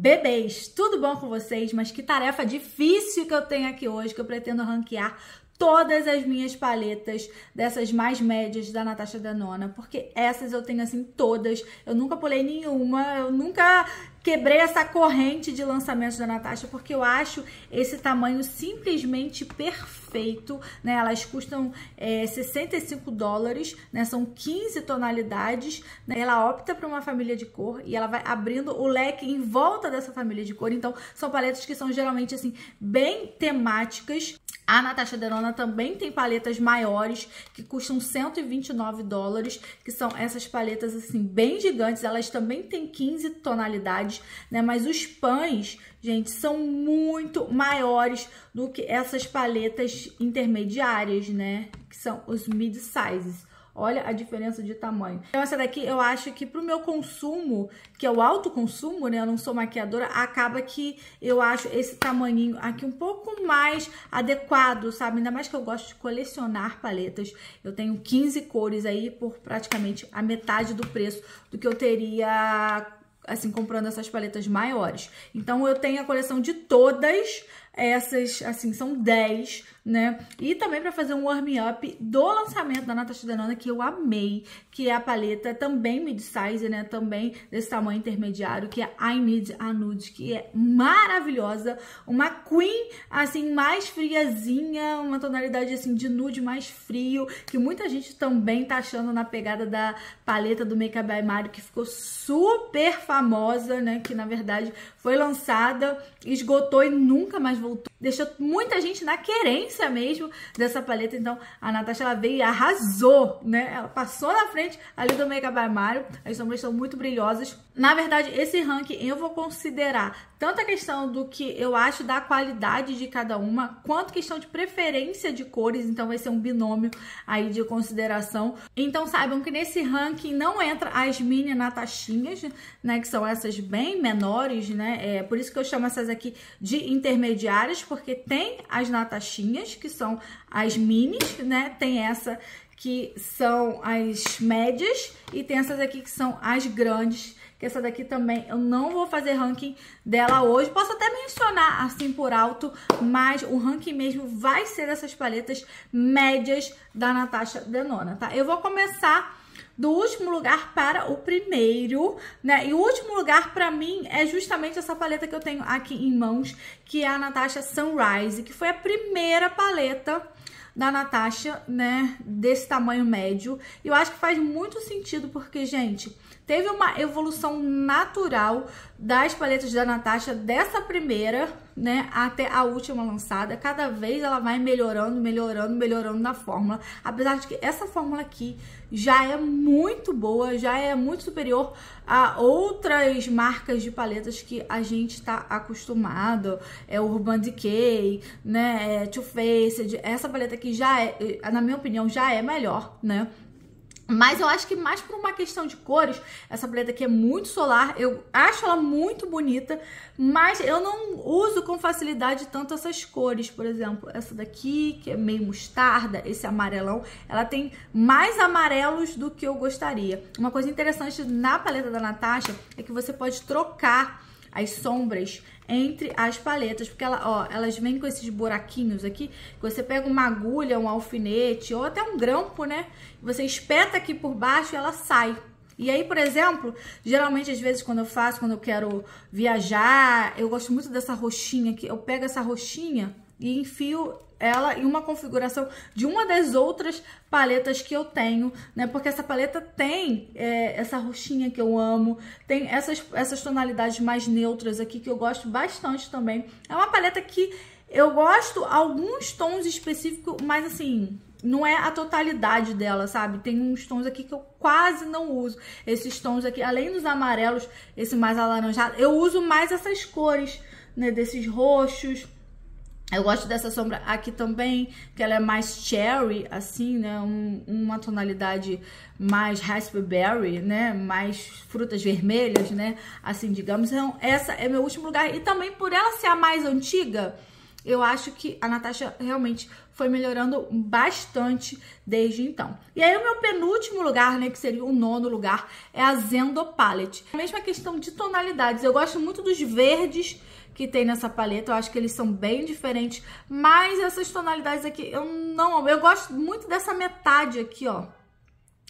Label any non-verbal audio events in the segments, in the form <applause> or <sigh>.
Bebês, tudo bom com vocês? Mas que tarefa difícil que eu tenho aqui hoje, que eu pretendo ranquear todas as minhas paletas dessas mais médias da Natasha Denona porque essas eu tenho assim todas. Eu nunca pulei nenhuma, eu nunca quebrei essa corrente de lançamentos da Natasha, porque eu acho esse tamanho simplesmente perfeito, né? Elas custam é, 65 dólares, né? São 15 tonalidades, né? Ela opta por uma família de cor e ela vai abrindo o leque em volta dessa família de cor. Então, são paletas que são geralmente, assim, bem temáticas. A Natasha Denona também tem paletas maiores que custam 129 dólares, que são essas paletas assim bem gigantes. Elas também têm 15 tonalidades, né? Mas os pães, gente, são muito maiores do que essas paletas intermediárias, né? Que são os mid sizes. Olha a diferença de tamanho. Então essa daqui eu acho que pro meu consumo, que é o alto consumo, né? Eu não sou maquiadora, acaba que eu acho esse tamanhinho aqui um pouco mais adequado, sabe? Ainda mais que eu gosto de colecionar paletas. Eu tenho 15 cores aí por praticamente a metade do preço do que eu teria assim, comprando essas paletas maiores. Então, eu tenho a coleção de todas essas, assim, são 10 né? E também para fazer um warm-up do lançamento da Natasha Denona, que eu amei, que é a paleta também mid-size, né? Também desse tamanho intermediário, que é a I Need a Nude, que é maravilhosa. Uma queen, assim, mais friazinha, uma tonalidade, assim, de nude mais frio, que muita gente também tá achando na pegada da paleta do Make Up by Mario, que ficou super famosa, né? Que, na verdade, foi lançada, esgotou e nunca mais voltou. Deixou muita gente na querência mesmo dessa paleta. Então, a Natasha, ela veio e arrasou, né? Ela passou na frente ali do Makeup by Mario. As sombras são muito brilhosas. Na verdade, esse ranking eu vou considerar tanto a questão do que eu acho da qualidade de cada uma, quanto questão de preferência de cores. Então, vai ser um binômio aí de consideração. Então, saibam que nesse ranking não entra as mini natachinhas, né? Que são essas bem menores, né? É, por isso que eu chamo essas aqui de intermediárias, porque tem as natachinhas que são as minis, né? Tem essa que são as médias e tem essas aqui que são as grandes, que essa daqui também eu não vou fazer ranking dela hoje. Posso até mencionar assim por alto, mas o ranking mesmo vai ser dessas paletas médias da Natasha Denona, tá? Eu vou começar do último lugar para o primeiro, né? E o último lugar para mim é justamente essa paleta que eu tenho aqui em mãos, que é a Natasha Sunrise, que foi a primeira paleta da Natasha, né, desse tamanho médio. Eu acho que faz muito sentido porque, gente, teve uma evolução natural das paletas da Natasha dessa primeira, né, até a última lançada. Cada vez ela vai melhorando, melhorando, melhorando na fórmula. Apesar de que essa fórmula aqui já é muito boa, já é muito superior a outras marcas de paletas que a gente está acostumado. É Urban Decay, né? É Too Faced. Essa paleta aqui já é, na minha opinião, já é melhor, né? Mas eu acho que mais por uma questão de cores, essa paleta aqui é muito solar, eu acho ela muito bonita, mas eu não uso com facilidade tanto essas cores, por exemplo, essa daqui, que é meio mostarda, esse amarelão, ela tem mais amarelos do que eu gostaria. Uma coisa interessante na paleta da Natasha é que você pode trocar as sombras entre as paletas, porque ela, ó, elas vêm com esses buraquinhos aqui, você pega uma agulha, um alfinete ou até um grampo, né? Você espeta aqui por baixo e ela sai. E aí, por exemplo, geralmente às vezes quando eu faço, quando eu quero viajar, eu gosto muito dessa roxinha aqui, eu pego essa roxinha e enfio ela em uma configuração de uma das outras paletas que eu tenho, né? Porque essa paleta tem é, essa roxinha que eu amo, tem essas, essas tonalidades mais neutras aqui que eu gosto bastante também. É uma paleta que eu gosto alguns tons específicos, mas assim, não é a totalidade dela, sabe? Tem uns tons aqui que eu quase não uso. Esses tons aqui, além dos amarelos, esse mais alaranjado, eu uso mais essas cores, né? Desses roxos, eu gosto dessa sombra aqui também, que ela é mais cherry, assim, né? Um, uma tonalidade mais raspberry, né? Mais frutas vermelhas, né? Assim, digamos. Então, essa é meu último lugar. E também por ela ser a mais antiga, eu acho que a Natasha realmente foi melhorando bastante desde então. E aí o meu penúltimo lugar, né, que seria o nono lugar, é a Zendo Palette. A mesma questão de tonalidades. Eu gosto muito dos verdes que tem nessa paleta. Eu acho que eles são bem diferentes, mas essas tonalidades aqui, eu não... Eu gosto muito dessa metade aqui, ó.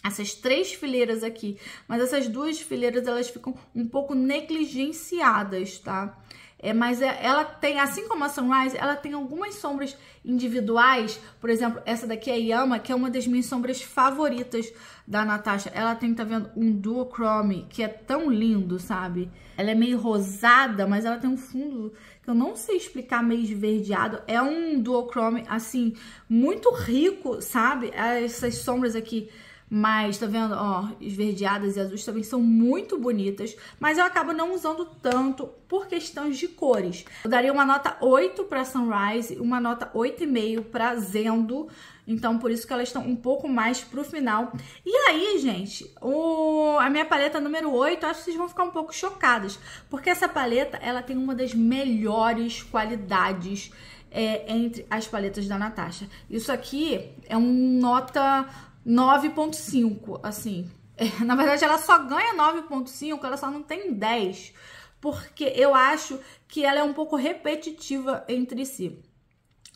Essas três fileiras aqui, mas essas duas fileiras, elas ficam um pouco negligenciadas, tá? Tá? É, mas é, ela tem, assim como a Sunrise, ela tem algumas sombras individuais. Por exemplo, essa daqui é a Yama, que é uma das minhas sombras favoritas da Natasha. Ela tem, tá vendo, um duochrome, que é tão lindo, sabe? Ela é meio rosada, mas ela tem um fundo que eu não sei explicar, meio esverdeado. É um duochrome, assim, muito rico, sabe? Essas sombras aqui mas, tá vendo? Ó, esverdeadas e azuis também são muito bonitas, mas eu acabo não usando tanto por questões de cores. Eu daria uma nota 8 para Sunrise, uma nota 8,5 para Zendo. Então, por isso que elas estão um pouco mais pro final. E aí, gente, o... a minha paleta número 8, acho que vocês vão ficar um pouco chocadas. Porque essa paleta, ela tem uma das melhores qualidades é, entre as paletas da Natasha. Isso aqui é um nota 9,5, assim. É, <laughs> na verdade, ela só ganha 9,5, ela só não tem 10, porque eu acho que ela é um pouco repetitiva entre si.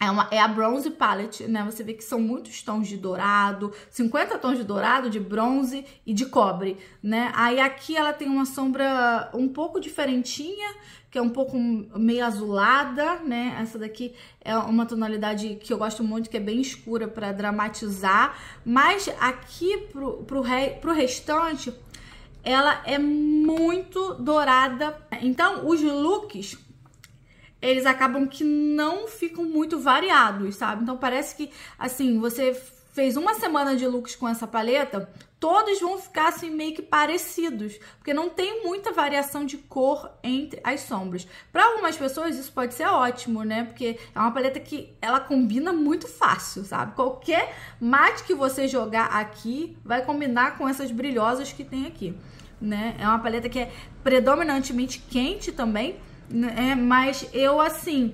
É, uma, é a bronze palette, né? Você vê que são muitos tons de dourado, 50 tons de dourado, de bronze e de cobre, né? Aí aqui ela tem uma sombra um pouco diferentinha, que é um pouco meio azulada, né? Essa daqui é uma tonalidade que eu gosto muito, que é bem escura para dramatizar. Mas aqui pro, pro, re, pro restante, ela é muito dourada. Então, os looks eles acabam que não ficam muito variados, sabe? Então parece que, assim, você fez uma semana de looks com essa paleta, todos vão ficar assim meio que parecidos, porque não tem muita variação de cor entre as sombras. Para algumas pessoas isso pode ser ótimo, né? Porque é uma paleta que ela combina muito fácil, sabe? Qualquer mate que você jogar aqui vai combinar com essas brilhosas que tem aqui, né? É uma paleta que é predominantemente quente também, né? É, mas eu, assim,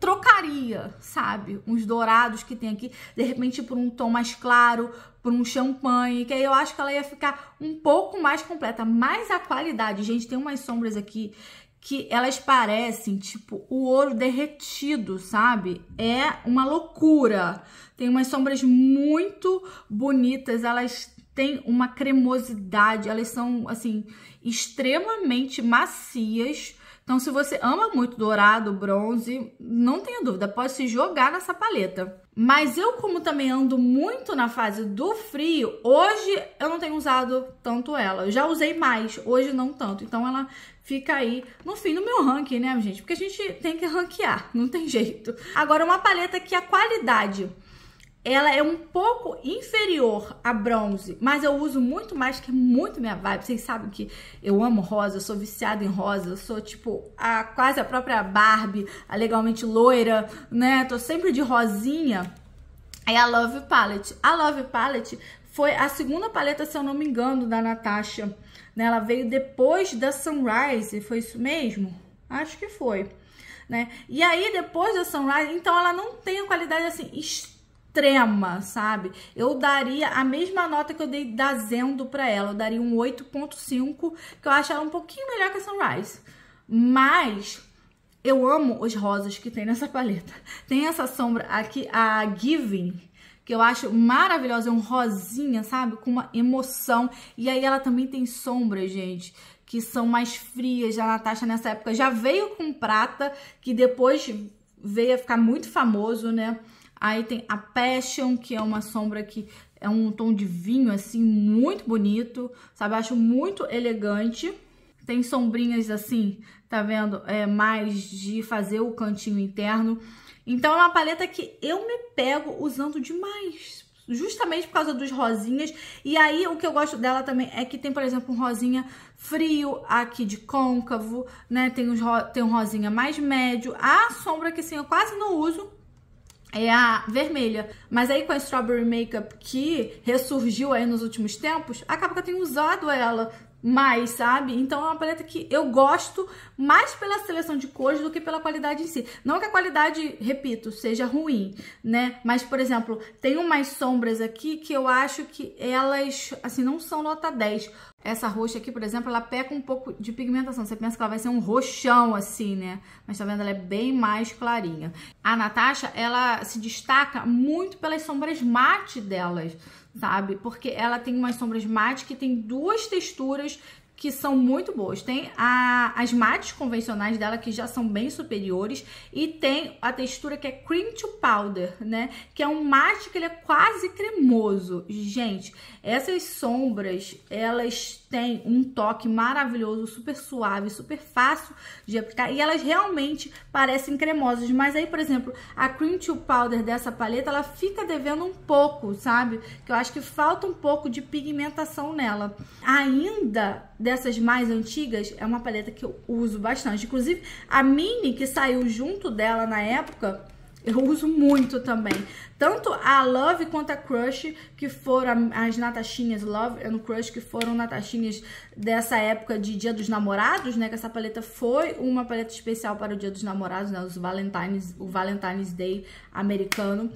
trocaria, sabe? Uns dourados que tem aqui, de repente por um tom mais claro, por um champanhe, que aí eu acho que ela ia ficar um pouco mais completa. Mas a qualidade, gente, tem umas sombras aqui que elas parecem, tipo, o ouro derretido, sabe? É uma loucura. Tem umas sombras muito bonitas, elas têm uma cremosidade, elas são, assim, extremamente macias, então, se você ama muito dourado, bronze, não tenha dúvida, pode se jogar nessa paleta. Mas eu, como também ando muito na fase do frio, hoje eu não tenho usado tanto ela. Eu já usei mais, hoje não tanto. Então, ela fica aí no fim do meu ranking, né, gente? Porque a gente tem que ranquear, não tem jeito. Agora, uma paleta que a qualidade ela é um pouco inferior a bronze, mas eu uso muito mais, que é muito minha vibe. Vocês sabem que eu amo rosa, eu sou viciada em rosa, eu sou tipo a quase a própria Barbie, a legalmente loira, né? Tô sempre de rosinha. É a Love Palette. A Love Palette foi a segunda paleta, se eu não me engano, da Natasha. Né? Ela veio depois da Sunrise, foi isso mesmo? Acho que foi. Né? E aí, depois da Sunrise, então ela não tem a qualidade assim extrema, sabe? Eu daria a mesma nota que eu dei da Zendo pra ela. Eu daria um 8.5, que eu acho ela um pouquinho melhor que a Sunrise. Mas eu amo os rosas que tem nessa <laughs> paleta. Tem essa sombra aqui, a Giving, que eu acho maravilhosa. É um rosinha, sabe? Com uma emoção. E aí ela também tem sombra, gente que são mais frias. A Natasha, nessa época, já veio com prata, que depois veio a ficar muito famoso, né? Aí tem a Passion, que é uma sombra que é um tom de vinho, assim, muito bonito, sabe? Eu acho muito elegante. Tem sombrinhas assim, tá vendo? É, mais de fazer o cantinho interno. Então é uma paleta que eu me pego usando demais, justamente por causa dos rosinhas. E aí, o que eu gosto dela também é que tem, por exemplo, um rosinha frio aqui de côncavo, né? Tem, uns, tem um rosinha mais médio. A sombra que, assim, eu quase não uso, é a vermelha. Mas aí com a Strawberry Makeup que ressurgiu aí nos últimos tempos, acaba que eu tenho usado ela mais, sabe? Então é uma paleta que eu gosto mais pela seleção de cores do que pela qualidade em si. Não que a qualidade, repito, seja ruim, né? Mas, por exemplo, tem umas sombras aqui que eu acho que elas, assim, não são nota 10. Essa roxa aqui, por exemplo, ela peca um pouco de pigmentação. Você pensa que ela vai ser um roxão, assim, né? Mas tá vendo? Ela é bem mais clarinha. A Natasha, ela se destaca muito pelas sombras mate delas, sabe? Porque ela tem umas sombras mate que tem duas texturas que são muito boas. Tem a, as mates convencionais dela que já são bem superiores e tem a textura que é cream to powder, né? Que é um mate que ele é quase cremoso. Gente, essas sombras, elas têm um toque maravilhoso, super suave, super fácil de aplicar e elas realmente parecem cremosas, mas aí, por exemplo, a cream to powder dessa paleta, ela fica devendo um pouco, sabe? Que eu acho que falta um pouco de pigmentação nela. Ainda dessas mais antigas, é uma paleta que eu uso bastante. Inclusive, a mini que saiu junto dela na época, eu <laughs> uso muito também. Tanto a Love quanto a Crush, que foram as Natachinhas Love and Crush, que foram Natachinhas dessa época de Dia dos Namorados, né? Que essa paleta foi uma paleta especial para o Dia dos Namorados, né? Os Valentine's, o Valentine's Day americano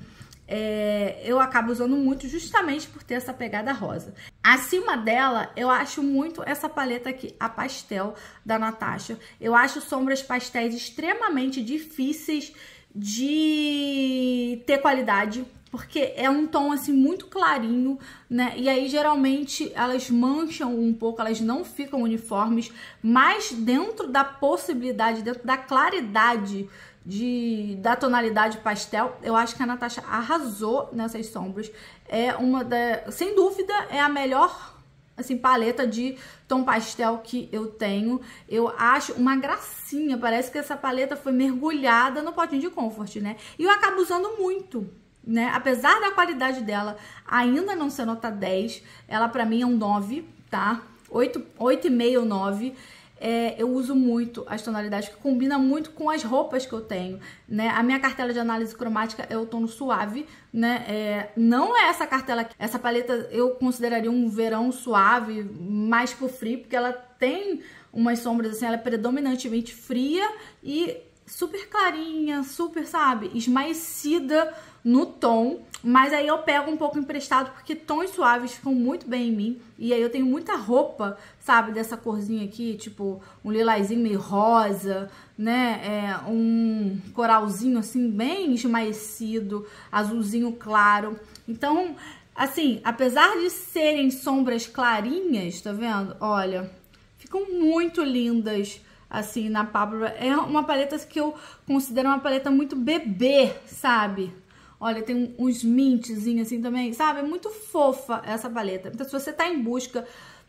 é, eu acabo usando muito justamente por ter essa pegada rosa. Acima dela, eu acho muito essa paleta aqui, a pastel da Natasha. Eu acho sombras pastéis extremamente difíceis de ter qualidade, porque é um tom assim muito clarinho, né? E aí geralmente elas mancham um pouco, elas não ficam uniformes, mas dentro da possibilidade, dentro da claridade de da tonalidade pastel. Eu acho que a Natasha arrasou nessas sombras. É uma da, sem dúvida, é a melhor assim, paleta de tom pastel que eu tenho. Eu acho uma gracinha, parece que essa paleta foi mergulhada no potinho de comfort, né? E eu acabo usando muito, né? Apesar da qualidade dela ainda não ser nota 10, ela pra mim é um 9, tá? 8,5 ou 9 é, eu uso muito as tonalidades que combina muito com as roupas que eu tenho, né? A minha cartela de análise cromática é o tono suave, né? É, não é essa cartela, essa paleta eu consideraria um verão suave, mais pro frio, porque ela tem umas sombras assim, ela é predominantemente fria e super clarinha, super, sabe, esmaecida no tom, mas aí eu pego um pouco emprestado porque tons suaves ficam muito bem em mim. E aí eu tenho muita roupa, sabe, dessa corzinha aqui, tipo um lilazinho meio rosa, né? É, um coralzinho assim bem esmaecido, azulzinho claro. Então, assim, apesar de serem sombras clarinhas, tá vendo? Olha, ficam muito lindas assim, na pálpebra. É uma paleta que eu considero uma paleta muito bebê, sabe? Olha, tem uns mintzinhos assim também, sabe? É muito fofa essa paleta. Então, se você tá em busca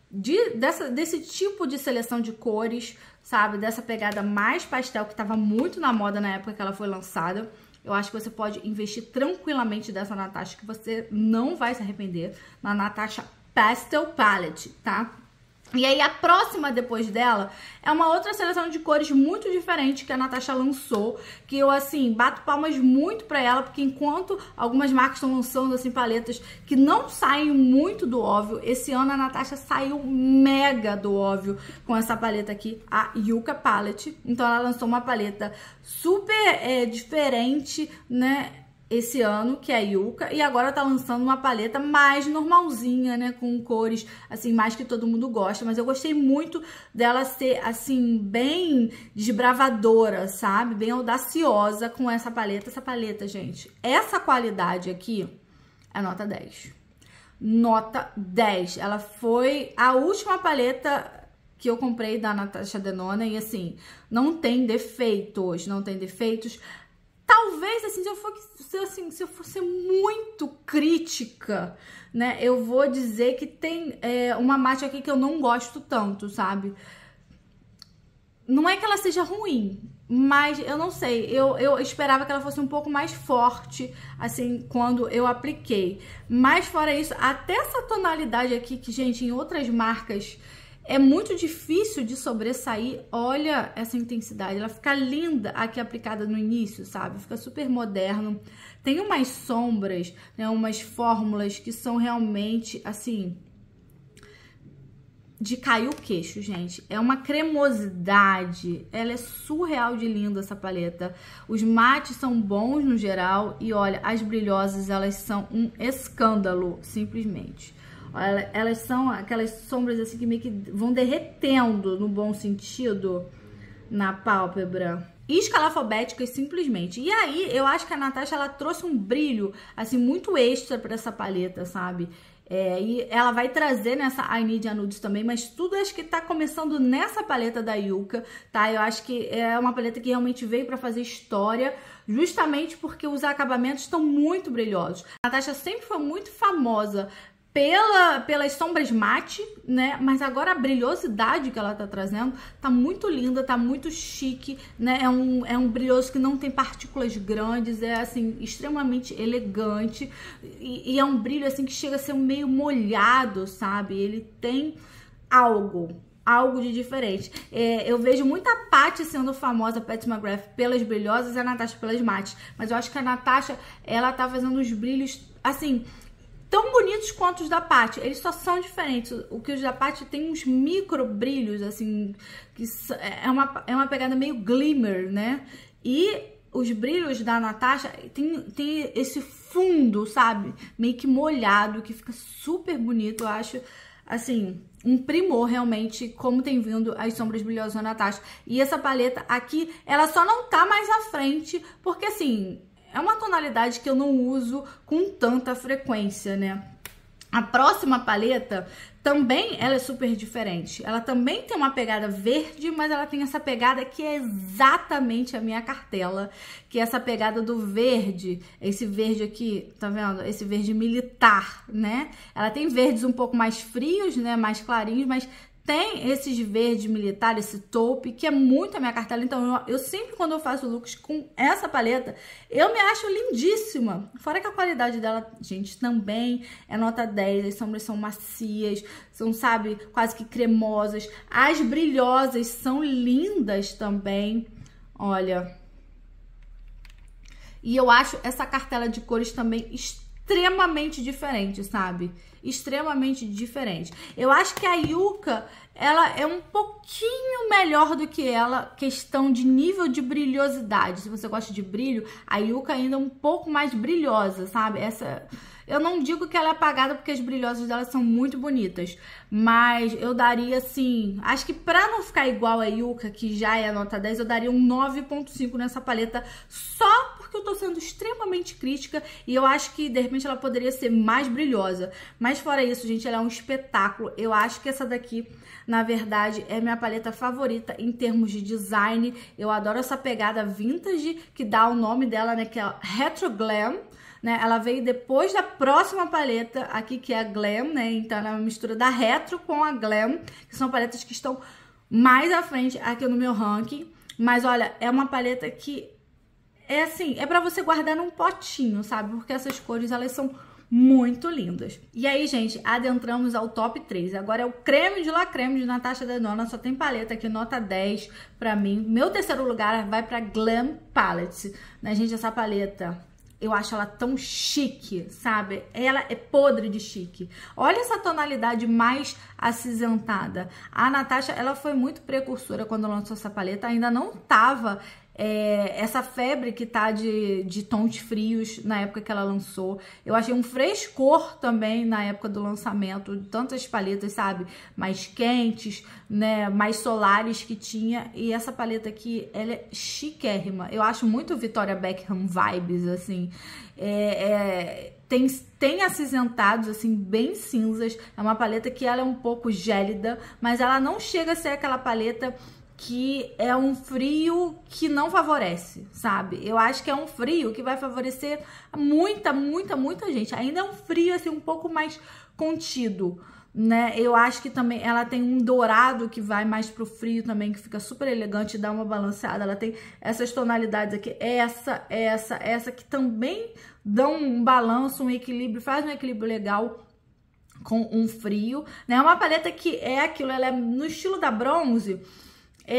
de, dessa, desse tipo de seleção de cores, sabe? Dessa pegada mais pastel, que tava muito na moda na época que ela foi lançada, eu acho que você pode investir tranquilamente dessa Natasha, que você não vai se arrepender, na Natasha Pastel Palette, tá? E aí a próxima depois dela é uma outra seleção de cores muito diferente que a Natasha lançou, que eu assim, bato palmas muito pra ela, porque enquanto algumas marcas estão lançando assim paletas que não saem muito do óbvio, esse ano a Natasha saiu mega do óbvio com essa paleta aqui, a Yuka Palette. Então ela lançou uma paleta super é, diferente, né, esse ano, que é a Yuka, e agora tá lançando uma paleta mais normalzinha, né, com cores, assim, mais que todo mundo gosta, mas eu gostei muito dela ser, assim, bem desbravadora, sabe, bem audaciosa com essa paleta, essa paleta, gente, essa qualidade aqui é nota 10, nota 10, ela foi a última paleta que eu comprei da Natasha Denona e assim, não tem defeitos, não tem defeitos, Talvez, assim, se eu for se, assim, se eu fosse muito crítica, né, eu vou dizer que tem é, uma mate aqui que eu não gosto tanto, sabe? Não é que ela seja ruim, mas eu não sei, eu, eu esperava que ela fosse um pouco mais forte, assim, quando eu apliquei. Mas fora isso, até essa tonalidade aqui, que, gente, em outras marcas é muito difícil de sobressair. Olha essa intensidade, ela fica linda aqui aplicada no início, sabe? Fica super moderno. Tem umas sombras, né, umas fórmulas que são realmente assim de cair o queixo, gente. É uma cremosidade. Ela é surreal de linda essa paleta. Os mates são bons no geral e olha, as brilhosas elas são um escândalo, simplesmente elas são aquelas sombras assim que meio que vão derretendo no bom sentido na pálpebra. Escalafobéticas simplesmente. E aí, eu acho que a Natasha ela trouxe um brilho assim muito extra para essa paleta, sabe? É, e ela vai trazer nessa I Need a Nudes também, mas tudo acho que tá começando nessa paleta da Yuka, tá? Eu acho que é uma paleta que realmente veio para fazer história, justamente porque os acabamentos estão muito brilhosos. A Natasha sempre foi muito famosa pela, pelas sombras mate, né? Mas agora a brilhosidade que ela tá trazendo tá muito linda, tá muito chique, né? É um, é um brilhoso que não tem partículas grandes, é assim, extremamente elegante e, e é um brilho assim que chega a ser meio molhado, sabe? Ele tem algo, algo de diferente. É, eu vejo muita Paty sendo famosa, Pat McGrath, pelas brilhosas e a Natasha pelas mates. Mas eu acho que a Natasha, ela tá fazendo os brilhos, assim, tão bonitos quanto os da Paty. Eles só são diferentes. O que os da Paty tem uns micro brilhos, assim, que é, é uma, é uma pegada meio glimmer, né? E os brilhos da Natasha tem, tem esse fundo, sabe? Meio que molhado, que fica super bonito, eu acho. Assim, um primor realmente, como tem vindo as sombras brilhosas da Natasha. E essa paleta aqui, ela só não tá mais à frente, porque assim, é uma tonalidade que eu não uso com tanta frequência, né? A próxima paleta também ela é super diferente. Ela também tem uma pegada verde, mas ela tem essa pegada que é exatamente a minha cartela, que é essa pegada do verde, esse verde aqui, tá vendo? Esse verde militar, né? Ela tem verdes um pouco mais frios, né, mais clarinhos, mas tem esses verde militar, esse taupe, que é muito a minha cartela. Então, eu, eu, sempre, quando eu faço looks com essa paleta, eu me acho lindíssima. Fora que a qualidade dela, gente, também é nota 10. As sombras são macias, são, sabe, quase que cremosas. As brilhosas são lindas também. Olha. E eu acho essa cartela de cores também extremamente extremamente diferente, sabe? Extremamente diferente. Eu acho que a Yuka, ela é um pouquinho melhor do que ela, questão de nível de brilhosidade. Se você gosta de brilho, a Yuka ainda é um pouco mais brilhosa, sabe? Essa eu não digo que ela é apagada porque as brilhosas dela são muito bonitas, mas eu daria assim, acho que pra não ficar igual a Yuka, que já é nota 10, eu daria um 9.5 nessa paleta só que eu tô sendo extremamente crítica e eu acho que de repente ela poderia ser mais brilhosa. Mas fora isso, gente, ela é um espetáculo. Eu acho que essa daqui, na verdade, é minha paleta favorita em termos de design. Eu adoro essa pegada vintage que dá o nome dela, né, que é Retro Glam. Né, ela veio depois da próxima paleta aqui, que é a Glam, né? Então, ela é uma mistura da Retro com a Glam, que são paletas que estão mais à frente aqui no meu ranking. Mas olha, é uma paleta que é assim, é para você guardar num potinho, sabe? Porque essas cores, elas são muito lindas. E aí, gente, adentramos ao top 3. Agora é o creme de la creme de Natasha Denona. Só tem paleta aqui, nota 10 pra mim. Meu terceiro lugar vai pra Glam Palette. Né, gente, essa paleta... Eu acho ela tão chique, sabe? Ela é podre de chique. Olha essa tonalidade mais acinzentada. A Natasha, ela foi muito precursora quando lançou essa paleta. Ainda não tava é, essa febre que tá de, de tons frios na época que ela lançou. Eu achei um frescor também na época do lançamento, tantas paletas, sabe, mais quentes, né, mais solares que tinha. E essa paleta aqui, ela é chiquérrima. Eu acho muito Victoria Beckham vibes, assim. É, é, tem, tem acinzentados, assim, bem cinzas. É uma paleta que ela é um pouco gélida, mas ela não chega a ser aquela paleta que é um frio que não favorece, sabe? Eu acho que é um frio que vai favorecer muita, muita, muita gente. Ainda é um frio assim um pouco mais contido, né? Eu acho que também ela tem um dourado que vai mais pro frio também, que fica super elegante, dá uma balanceada. Ela tem essas tonalidades aqui, essa, essa, essa que também dão um balanço, um equilíbrio, faz um equilíbrio legal com um frio, né? É uma paleta que é aquilo, ela é no estilo da bronze,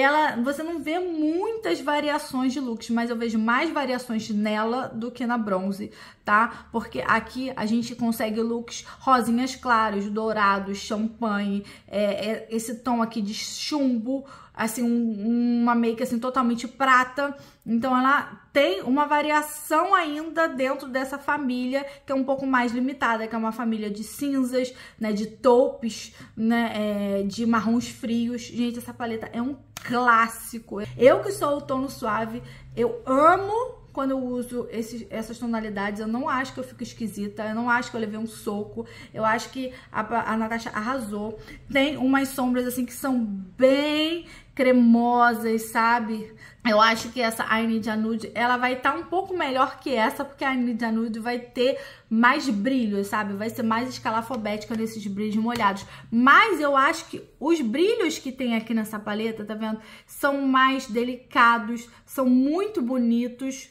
ela, você não vê muitas variações de looks, mas eu vejo mais variações nela do que na bronze, tá? Porque aqui a gente consegue looks rosinhas claros, dourados, champanhe, é, é, esse tom aqui de chumbo, assim, um, uma make assim totalmente prata. Então ela tem uma variação ainda dentro dessa família que é um pouco mais limitada, que é uma família de cinzas, né, de toupes, né, é, de marrons frios. Gente, essa paleta é um clássico. Eu que sou o tono suave, eu amo quando eu uso esses, essas tonalidades, eu não acho que eu fico esquisita, eu não acho que eu levei um soco, eu acho que a, a Natasha arrasou. Tem umas sombras, assim, que são bem cremosas, sabe? Eu acho que essa I Need Nude, ela vai estar tá um pouco melhor que essa, porque a I Need Nude vai ter mais brilhos, sabe? Vai ser mais escalafobética nesses brilhos molhados. Mas eu acho que os brilhos que tem aqui nessa paleta, tá vendo? São mais delicados, são muito bonitos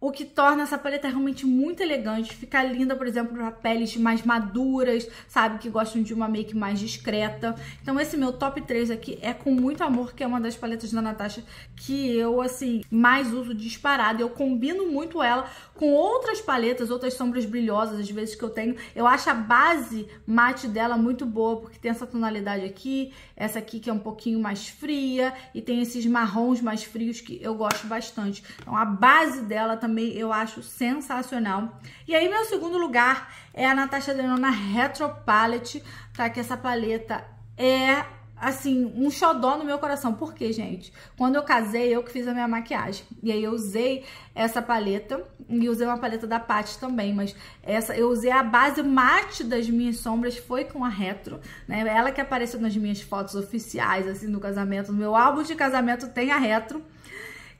o que torna essa paleta realmente muito elegante. Fica linda, por exemplo, para peles mais maduras, sabe? Que gostam de uma make mais discreta. Então esse meu top 3 aqui é com muito amor, que é uma das paletas da Natasha que eu, assim, mais uso disparado. Eu combino muito ela com outras paletas, outras sombras brilhosas, às vezes, que eu tenho. Eu acho a base mate dela muito boa, porque tem essa tonalidade aqui, essa aqui que é um pouquinho mais fria, e tem esses marrons mais frios que eu gosto bastante. Então a base dela também também eu acho sensacional. E aí, meu segundo lugar é a Natasha Denona Retro Palette, tá? Que essa paleta é, assim, um xodó no meu coração. Por quê, gente? Quando eu casei, eu que fiz a minha maquiagem. E aí, eu usei essa paleta e usei uma paleta da Paty também, mas essa eu usei a base mate das minhas sombras foi com a Retro, né? Ela que apareceu nas minhas fotos oficiais assim do casamento, no meu álbum de casamento tem a Retro.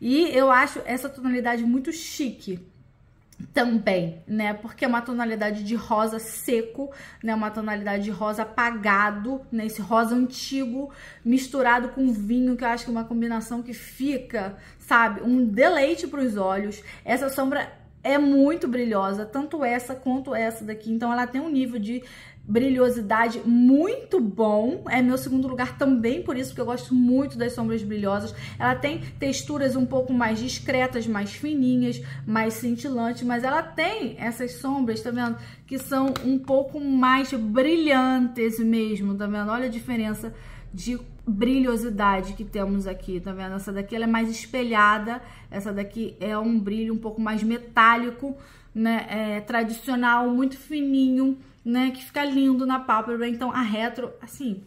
E eu acho essa tonalidade muito chique também, né? Porque é uma tonalidade de rosa seco, né? Uma tonalidade de rosa apagado, né? Esse rosa antigo misturado com vinho, que eu acho que é uma combinação que fica, sabe? Um deleite para os olhos. Essa sombra é muito brilhosa, tanto essa quanto essa daqui. Então ela tem um nível de brilhosidade muito bom. É meu segundo lugar também, por isso que eu gosto muito das sombras brilhosas. Ela tem texturas um pouco mais discretas, mais fininhas, mais cintilantes, mas ela tem essas sombras, tá vendo? Que são um pouco mais brilhantes mesmo, tá vendo? Olha a diferença de brilhosidade que temos aqui, tá vendo? Essa daqui ela é mais espelhada, essa daqui é um brilho um pouco mais metálico, né? É, tradicional, muito fininho né? Que fica lindo na pálpebra. Então, a retro, assim,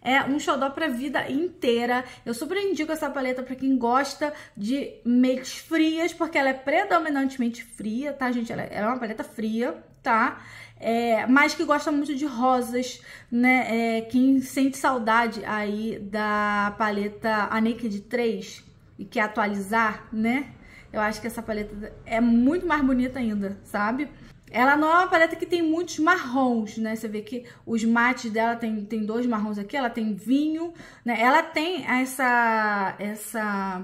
é um xodó pra vida inteira. Eu super indico essa paleta pra quem gosta de makes frias, porque ela é predominantemente fria, tá, gente? Ela é uma paleta fria, tá? É, mas que gosta muito de rosas, né? É, quem sente saudade aí da paleta a Naked 3 e quer atualizar, né? Eu acho que essa paleta é muito mais bonita ainda, sabe? Ela não é uma paleta que tem muitos marrons, né? Você vê que os mates dela tem, tem dois marrons aqui, ela tem vinho, né? Ela tem essa essa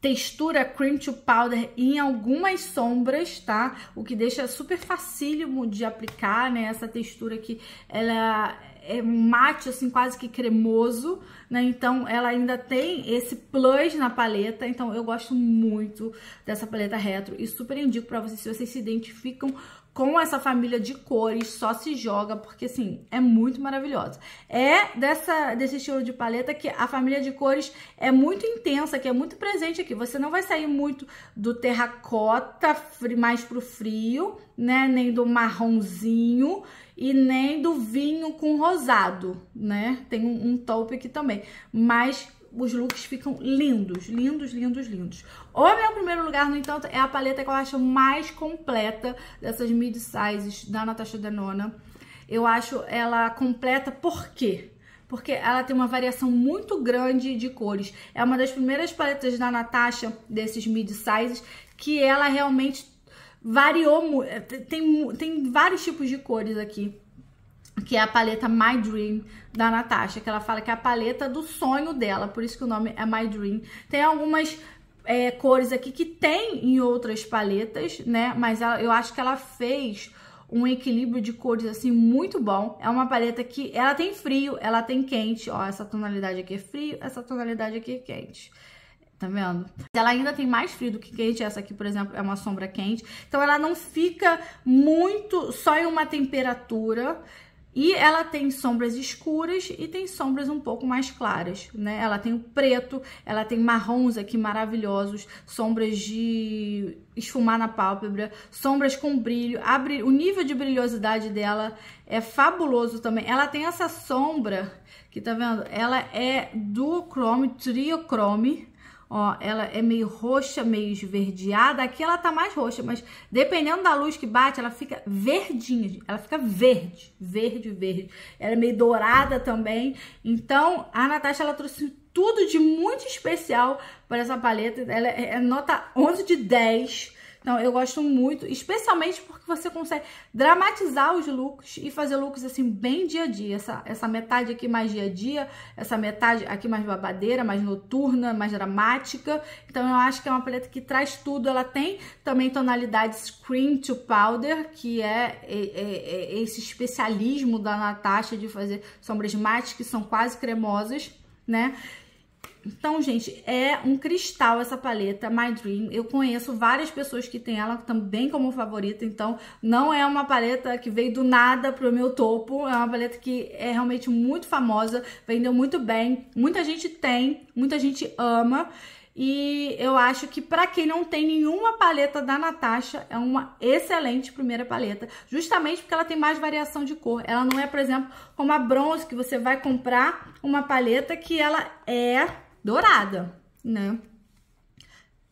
textura cream to powder em algumas sombras, tá? O que deixa super facílimo de aplicar, né? Essa textura aqui, ela é mate, assim, quase que cremoso, né? Então ela ainda tem esse plus na paleta, então eu gosto muito dessa paleta retro e super indico pra vocês, se vocês se identificam com essa família de cores, só se joga, porque assim, é muito maravilhosa. É dessa, desse estilo de paleta que a família de cores é muito intensa, que é muito presente aqui. Você não vai sair muito do terracota mais pro frio, né, nem do marronzinho, e nem do vinho com rosado, né? Tem um, um taupe aqui também, mas os looks ficam lindos, lindos, lindos, lindos. O é meu primeiro lugar, no entanto, é a paleta que eu acho mais completa dessas mid-sizes da Natasha Denona. Eu acho ela completa por quê? porque ela tem uma variação muito grande de cores. É uma das primeiras paletas da Natasha, desses mid-sizes, que ela realmente variou, eh, tem, tem vários tipos de cores aqui. Que é a paleta My Dream da Natasha, que ela fala que é a paleta do sonho dela, por isso que o nome é My Dream. Tem algumas é, cores aqui que tem em outras paletas, né? Mas ela, eu acho que ela fez um equilíbrio de cores assim muito bom. É uma paleta que ela tem frio, ela tem quente, ó, essa tonalidade aqui é frio, essa tonalidade aqui é quente. Tá vendo? Ela ainda tem mais frio do que quente. Essa aqui, por exemplo, é uma sombra quente. Então, ela não fica muito só em uma temperatura. E ela tem sombras escuras e tem sombras um pouco mais claras, né? Ela tem o preto, ela tem marrons aqui maravilhosos, sombras de esfumar na pálpebra, sombras com brilho. Brilh... O nível de brilhosidade dela é fabuloso também. Ela tem essa sombra, que tá vendo? Ela é duochrome, triochrome, Ó, ela é meio roxa, meio esverdeada. Aqui ela tá mais roxa, mas dependendo da luz que bate, ela fica verdinha. Ela fica verde, verde, verde. Ela é meio dourada também. Então, a Natasha, ela trouxe tudo de muito especial para essa paleta. Ela é, é nota 11 de 10. Então, eu gosto muito, especialmente porque você consegue dramatizar os looks e fazer looks, assim, bem dia a dia. Essa, essa metade aqui mais dia a dia, essa metade aqui mais babadeira, mais noturna, mais dramática. Então, eu acho que é uma paleta que traz tudo. Ela tem também tonalidades cream to powder, que é, é, é, é esse especialismo da Natasha de fazer sombras mates que são quase cremosas, né? Então, gente, é um cristal essa paleta My Dream. Eu conheço várias pessoas que têm ela também como favorita, então não é uma paleta que veio do nada pro meu topo, é uma paleta que é realmente muito famosa, vendeu muito bem, muita gente tem, muita gente ama. E eu acho que para quem não tem nenhuma paleta da Natasha, é uma excelente primeira paleta, justamente porque ela tem mais variação de cor. Ela não é, por exemplo, como a bronze que você vai comprar uma paleta que ela é dourada, né?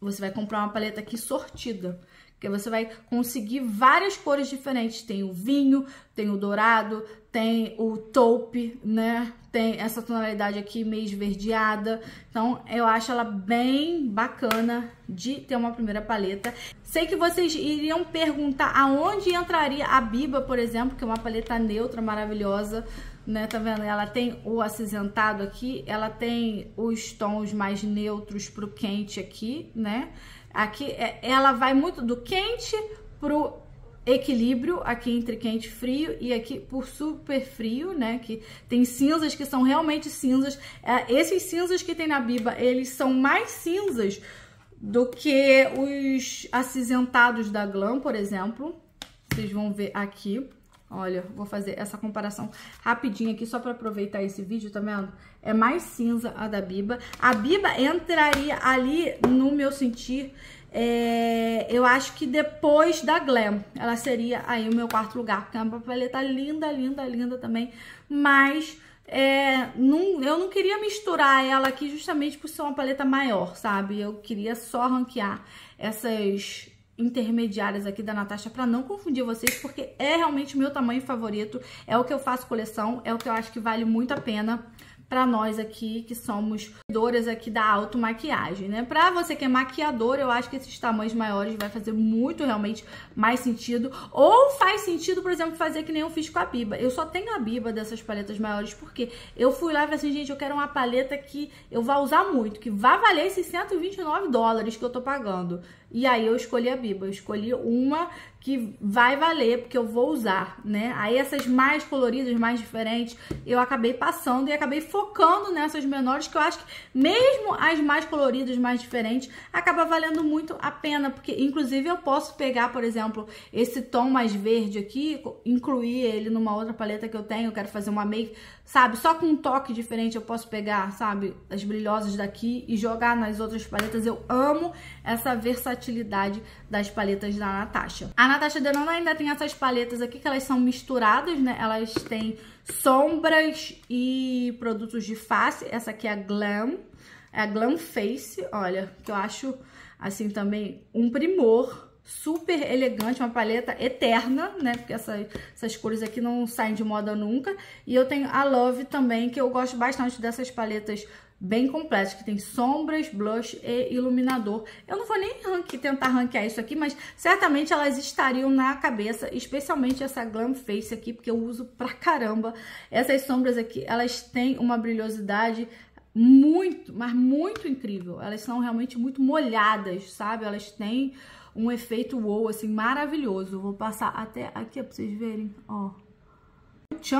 Você vai comprar uma paleta aqui sortida, que você vai conseguir várias cores diferentes. Tem o vinho, tem o dourado, tem o taupe, né? Tem essa tonalidade aqui meio esverdeada. Então, eu acho ela bem bacana de ter uma primeira paleta. Sei que vocês iriam perguntar aonde entraria a Biba, por exemplo, que é uma paleta neutra, maravilhosa, né? Tá vendo? Ela tem o acinzentado aqui, ela tem os tons mais neutros pro quente aqui, né? Aqui é, ela vai muito do quente pro equilíbrio aqui entre quente e frio e aqui por super frio, né? Que tem cinzas que são realmente cinzas. É, esses cinzas que tem na Biba, eles são mais cinzas do que os acinzentados da Glam, por exemplo. Vocês vão ver aqui. Olha, vou fazer essa comparação rapidinho aqui, só pra aproveitar esse vídeo, tá vendo? É mais cinza a da Biba. A Biba entraria ali, no meu sentir, é, eu acho que depois da Glam, ela seria aí o meu quarto lugar, porque é uma paleta tá linda, linda, linda também, mas é, eu não queria misturar ela aqui justamente por ser uma paleta maior, sabe? Eu queria só ranquear essas intermediárias aqui da Natasha para não confundir vocês, porque é realmente o meu tamanho favorito, é o que eu faço coleção, é o que eu acho que vale muito a pena para nós aqui que somos doras aqui da maquiagem, né? Para você que é maquiador, eu acho que esses tamanhos maiores vai fazer muito realmente mais sentido. Ou faz sentido, por exemplo, fazer que nem eu fiz com a Biba. Eu só tenho a Biba dessas paletas maiores porque eu fui lá e falei assim, gente, eu quero uma paleta que eu vá usar muito, que vá valer esses 129 dólares que eu tô pagando. E aí eu escolhi a Biba, eu escolhi uma que vai valer, porque eu vou usar, né? Aí essas mais coloridas, mais diferentes, eu acabei passando e acabei focando nessas menores, que eu acho que mesmo as mais coloridas, mais diferentes, acaba valendo muito a pena, porque inclusive eu posso pegar, por exemplo, esse tom mais verde aqui, incluir ele numa outra paleta que eu tenho, eu quero fazer uma make, sabe? Só com um toque diferente eu posso pegar, sabe? As brilhosas daqui e jogar nas outras paletas. Eu amo essa versatilidade das paletas da Natasha. A a Natasha Denona ainda tem essas paletas aqui, que elas são misturadas, né? Elas têm sombras e produtos de face. Essa aqui é a Glam. É a Glam Face, olha, que eu acho, assim, também um primor. Super elegante, uma paleta eterna, né? Porque essa, essas cores aqui não saem de moda nunca. E eu tenho a Love também, que eu gosto bastante dessas paletas bem completo, que tem sombras, blush e iluminador. Eu não vou nem ranque, tentar ranquear isso aqui, mas certamente elas estariam na cabeça, especialmente essa Glam Face aqui, porque eu uso pra caramba. Essas sombras aqui, elas têm uma brilhosidade muito, mas muito incrível. Elas são realmente muito molhadas, sabe? Elas têm um efeito wow, assim, maravilhoso. Vou passar até aqui pra vocês verem, ó.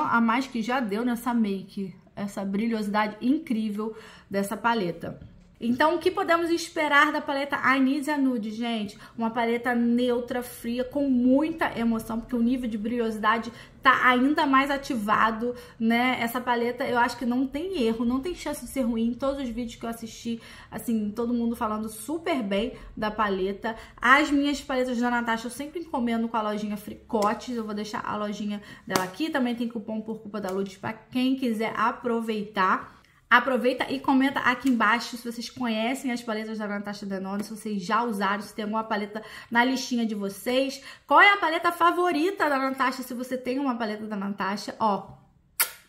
A mais que já deu nessa make essa brilhosidade incrível dessa paleta. Então, o que podemos esperar da paleta Anisia Nude, gente? Uma paleta neutra, fria, com muita emoção, porque o nível de brilhosidade tá ainda mais ativado, né? Essa paleta, eu acho que não tem erro, não tem chance de ser ruim. todos os vídeos que eu assisti, assim, todo mundo falando super bem da paleta. As minhas paletas da Natasha eu sempre encomendo com a lojinha Fricotes, eu vou deixar a lojinha dela aqui. Também tem cupom por culpa da Lud para quem quiser aproveitar. Aproveita e comenta aqui embaixo se vocês conhecem as paletas da Natasha Denona, se vocês já usaram, se tem alguma paleta na listinha de vocês. Qual é a paleta favorita da Natasha, se você tem uma paleta da Natasha? Ó,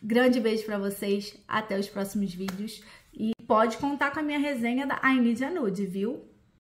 grande beijo para vocês, até os próximos vídeos. E pode contar com a minha resenha da I Need a Nude, viu?